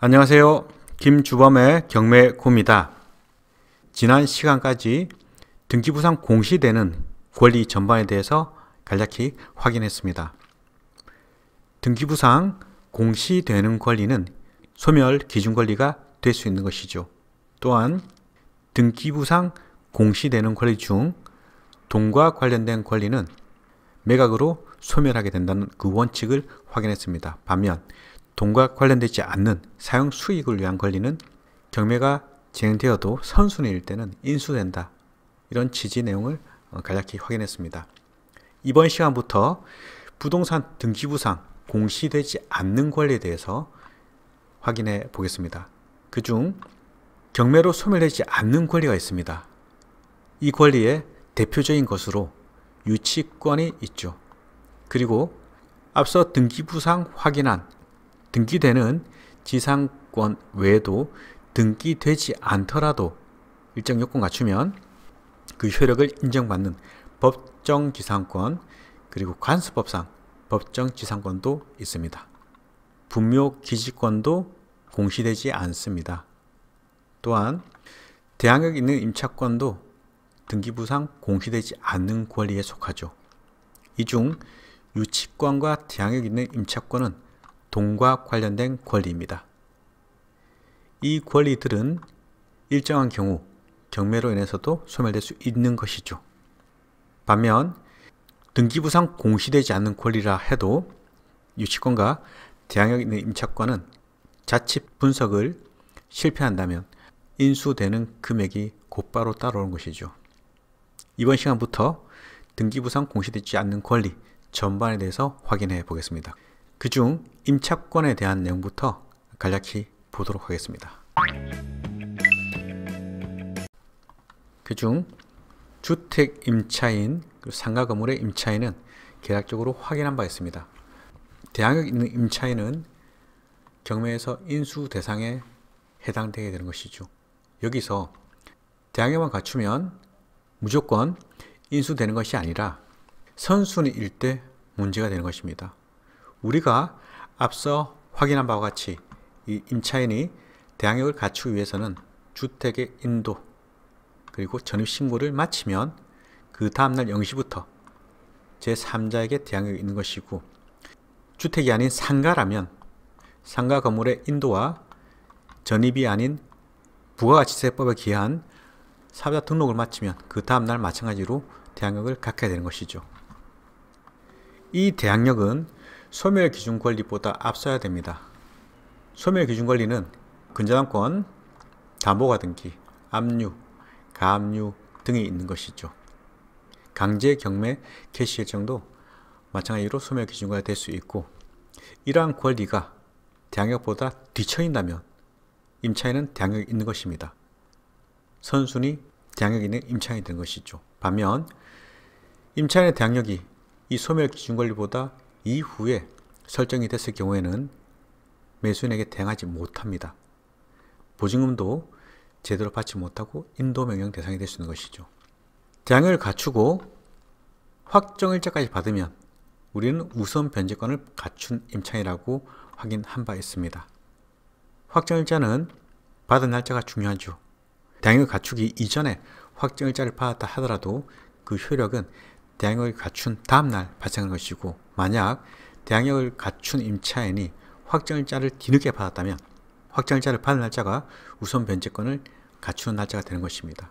안녕하세요. 김주범의 경매고입니다. 지난 시간까지 등기부상 공시되는 권리 전반에 대해서 간략히 확인했습니다. 등기부상 공시되는 권리는 소멸 기준 권리가 될 수 있는 것이죠. 또한 등기부상 공시되는 권리 중 돈과 관련된 권리는 매각으로 소멸하게 된다는 그 원칙을 확인했습니다. 반면 돈과 관련되지 않는 사용 수익을 위한 권리는 경매가 진행되어도 선순위일 때는 인수된다. 이런 취지 내용을 어, 간략히 확인했습니다. 이번 시간부터 부동산 등기부상 공시되지 않는 권리에 대해서 확인해 보겠습니다. 그 중 경매로 소멸되지 않는 권리가 있습니다. 이 권리의 대표적인 것으로 유치권이 있죠. 그리고 앞서 등기부상 확인한 등기되는 지상권 외에도 등기되지 않더라도 일정 요건 갖추면 그 효력을 인정받는 법정지상권 그리고 관습법상 법정지상권도 있습니다. 분묘기지권도 공시되지 않습니다. 또한 대항역 있는 임차권도 등기부상 공시되지 않는 권리에 속하죠. 이 중 유치권과 대항역 있는 임차권은 돈과 관련된 권리입니다. 이 권리들은 일정한 경우 경매로 인해서도 소멸될 수 있는 것이죠. 반면 등기부상 공시되지 않는 권리라 해도 유치권과 대항력 있는 임차권은 자칫 분석을 실패한다면 인수되는 금액이 곧바로 따라오는 것이죠. 이번 시간부터 등기부상 공시되지 않는 권리 전반에 대해서 확인해 보겠습니다. 그중 임차권에 대한 내용부터 간략히 보도록 하겠습니다. 그중 주택 임차인, 상가 건물의 임차인은 계약적으로 확인한 바 있습니다. 대항역 있는 임차인은 경매에서 인수 대상에 해당되게 되는 것이죠. 여기서 대항역만 갖추면 무조건 인수되는 것이 아니라 선순위일 때 문제가 되는 것입니다. 우리가 앞서 확인한 바와 같이 이 임차인이 대항력을 갖추기 위해서는 주택의 인도 그리고 전입신고를 마치면 그 다음날 0시부터 제3자에게 대항력이 있는 것이고 주택이 아닌 상가라면 상가 건물의 인도와 전입이 아닌 부가가치세법에 기한 사업자 등록을 마치면 그 다음날 마찬가지로 대항력을 갖게 되는 것이죠. 이 대항력은 소멸 기준 권리보다 앞서야 됩니다. 소멸 기준 권리는 근저당권, 담보가등기, 압류, 가압류 등이 있는 것이죠. 강제 경매 개시 일정도 마찬가지로 소멸 기준과 될수 있고 이러한 권리가 대항력보다 뒤처진다면 임차인은 대항력이 있는 것입니다. 선순위 대항력 있는 임차인이 된 것이죠. 반면 임차인의 대항력이 이 소멸 기준 권리보다 이후에 설정이 됐을 경우에는 매수인에게 대응하지 못합니다. 보증금도 제대로 받지 못하고 인도 명령 대상이 될 수 있는 것이죠. 대항을 갖추고 확정일자까지 받으면 우리는 우선 변제권을 갖춘 임차인이라고 확인한 바 있습니다. 확정일자는 받은 날짜가 중요하죠. 대항을 갖추기 이전에 확정일자를 받았다 하더라도 그 효력은 대항력을 갖춘 다음날 발생한 것이고 만약 대항력을 갖춘 임차인이 확정일자를 뒤늦게 받았다면 확정일자를 받은 날짜가 우선 변제권을 갖추는 날짜가 되는 것입니다.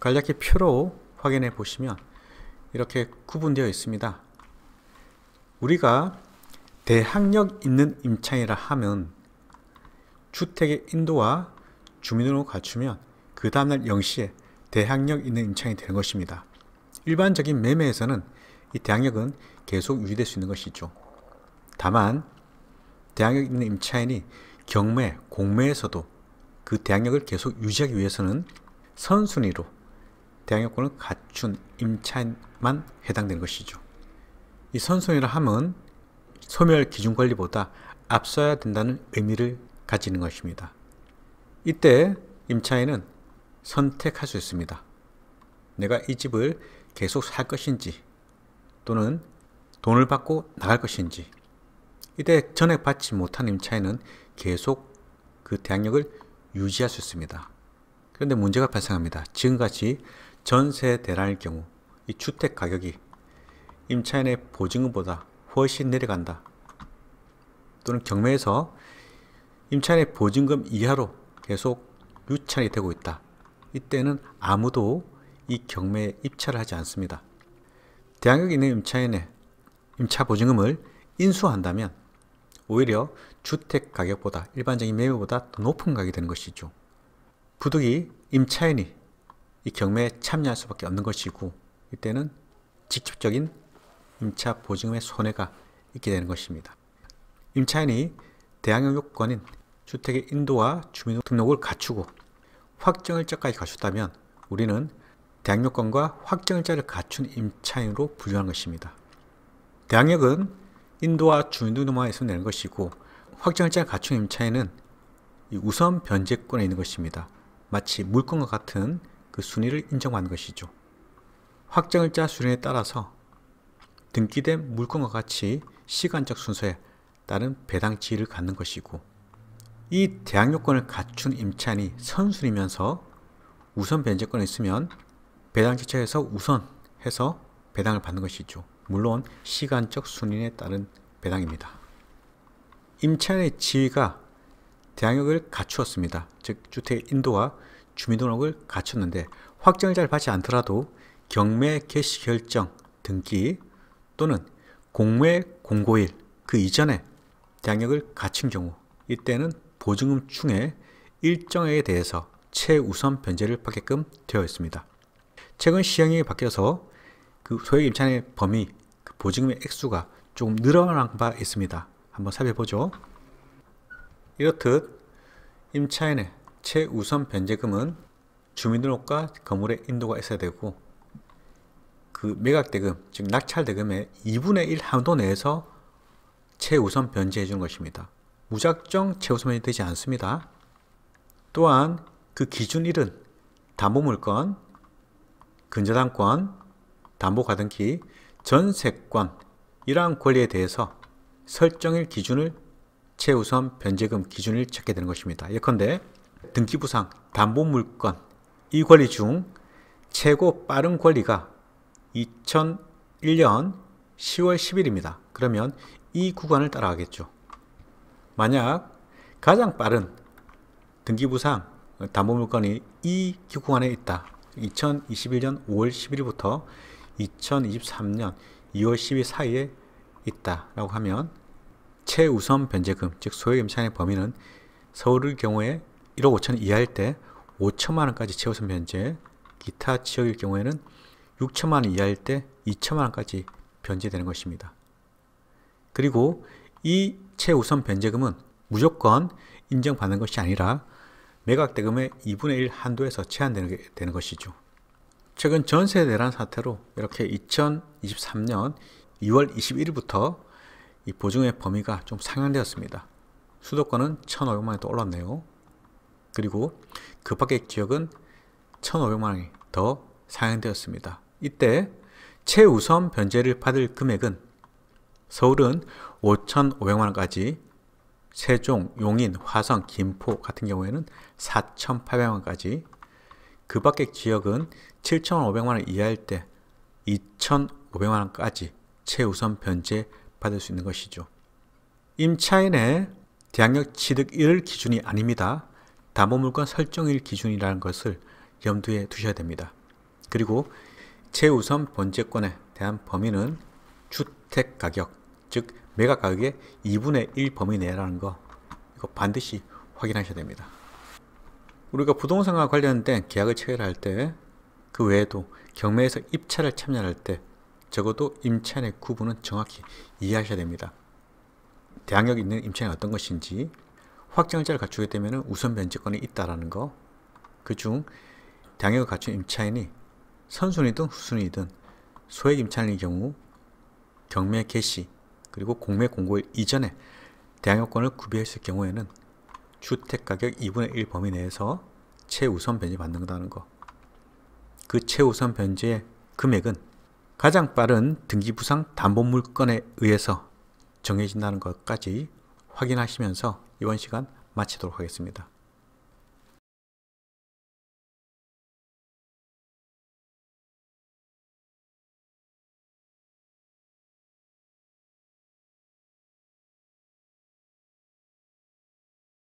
간략히 표로 확인해 보시면 이렇게 구분되어 있습니다. 우리가 대항력 있는 임차인이라 하면 주택의 인도와 주민으로 갖추면 그 다음날 0시에 대항력 있는 임차인이 되는 것입니다. 일반적인 매매에서는 이 대항력은 계속 유지될 수 있는 것이죠. 다만 대항력 있는 임차인이 경매, 공매에서도 그 대항력을 계속 유지하기 위해서는 선순위로 대항력권을 갖춘 임차인만 해당되는 것이죠. 이 선순위라 함은 소멸 기준 관리보다 앞서야 된다는 의미를 가지는 것입니다. 이때 임차인은 선택할 수 있습니다. 내가 이 집을 계속 살 것인지 또는 돈을 받고 나갈 것인지 이때 전액 받지 못한 임차인은 계속 그 대항력을 유지할 수 있습니다. 그런데 문제가 발생합니다. 지금같이 전세 대란일 경우 이 주택 가격이 임차인의 보증금보다 훨씬 내려간다. 또는 경매에서 임차인의 보증금 이하로 계속 유찰이 되고 있다. 이때는 아무도 이 경매에 입찰을 하지 않습니다. 대항력인의 임차인의 임차 보증금을 인수한다면 오히려 주택 가격보다 일반적인 매매보다 더 높은 가격이 되는 것이죠. 부득이 임차인이 이 경매에 참여할 수밖에 없는 것이고 이때는 직접적인 임차 보증금의 손해가 있게 되는 것입니다. 임차인이 대항용 요건인 주택의 인도와 주민등록을 갖추고 확정일자까지 갖췄다면 우리는 대항력권과 확정일자를 갖춘 임차인으로 분류한 것입니다. 대항력은 인도와 주인등록만에서 내는 것이고 확정일자를 갖춘 임차인은 우선 변제권에 있는 것입니다. 마치 물건과 같은 그 순위를 인정하는 것이죠. 확정일자 수준에 따라서 등기된 물건과 같이 시간적 순서에 따른 배당 지위를 갖는 것이고 이 대항요건을 갖춘 임차인이 선순이면서 우선 변제권에 있으면 배당 지체에서 우선 해서 배당을 받는 것이죠. 물론 시간적 순위에 따른 배당입니다. 임차인의 지위가 대항력을 갖추었습니다. 즉 주택 인도와 주민등록을 갖췄는데 확정을 잘 받지 않더라도 경매 개시 결정 등기 또는 공매 공고일 그 이전에 대항력을 갖춘 경우 이때는 보증금 중에 일정에 대해서 최우선 변제를 받게끔 되어 있습니다. 최근 시행령이 바뀌어서 그 소액 임차인의 범위, 그 보증금의 액수가 조금 늘어난 바 있습니다. 한번 살펴보죠. 이렇듯 임차인의 최우선 변제금은 주민등록과 건물의 인도가 있어야 되고 그 매각대금, 즉 낙찰대금의 2분의 1 한도 내에서 최우선 변제해 주는 것입니다. 무작정 최우선이 되지 않습니다. 또한 그 기준 1은 담보물건, 근저당권, 담보가등기, 전세권 이러한 권리에 대해서 설정일 기준을 최우선 변제금 기준을 찾게 되는 것입니다. 예컨대 등기부상, 담보물권 이 권리 중 최고 빠른 권리가 2001년 10월 10일입니다. 그러면 이 구간을 따라가겠죠. 만약 가장 빠른 등기부상 담보물건이 이 구간에 있다. 2021년 5월 10일부터 2023년 2월 10일 사이에 있다라고 하면 최우선 변제금, 즉 소액 임차의 범위는 서울을 경우에 1억 5천 이하일 때 5천만 원까지 최우선 변제, 기타 지역일 경우에는 6천만 원 이하일 때 2천만 원까지 변제되는 것입니다. 그리고 이 최우선 변제금은 무조건 인정받는 것이 아니라 매각대금의 2분의 1 한도에서 제한되는 것이죠. 최근 전세 대란 사태로 이렇게 2023년 2월 21일부터 이 보증의 범위가 좀 상향되었습니다. 수도권은 1,500만 원이 올랐네요. 그리고 그 밖의 지역은 1,500만 원이 더 상향되었습니다. 이때 최우선 변제를 받을 금액은 서울은 5,500만 원까지 세종, 용인, 화성, 김포 같은 경우에는 4,800원까지 그 밖의 지역은 7,500만원 이하일 때 2,500만원까지 최우선 변제 받을 수 있는 것이죠. 임차인의 대학력취득일 기준이 아닙니다. 담보물건 설정일 기준이라는 것을 염두에 두셔야 됩니다. 그리고 최우선 번제권에 대한 범위는 주택가격, 즉 매각 가격의 2분의 1 범위 내라는 거 이거 반드시 확인하셔야 됩니다. 우리가 부동산과 관련된 계약을 체결할 때 그 외에도 경매에서 입찰을 참여할 때 적어도 임차인의 구분은 정확히 이해하셔야 됩니다. 대항력 있는 임차인이 어떤 것인지 확정일자를 갖추게 되면 우선 변제권이 있다라거그 중 대항력을 갖춘 임차인이 선순위든 후순위든 소액 임차인의 경우 경매 개시 그리고 공매 공고일 이전에 대항여권을 구비했을 경우에는 주택가격 2분의 1 범위 내에서 최우선 변제 받는다는 거. 그 최우선 변제의 금액은 가장 빠른 등기부상 담보물건에 의해서 정해진다는 것까지 확인하시면서 이번 시간 마치도록 하겠습니다.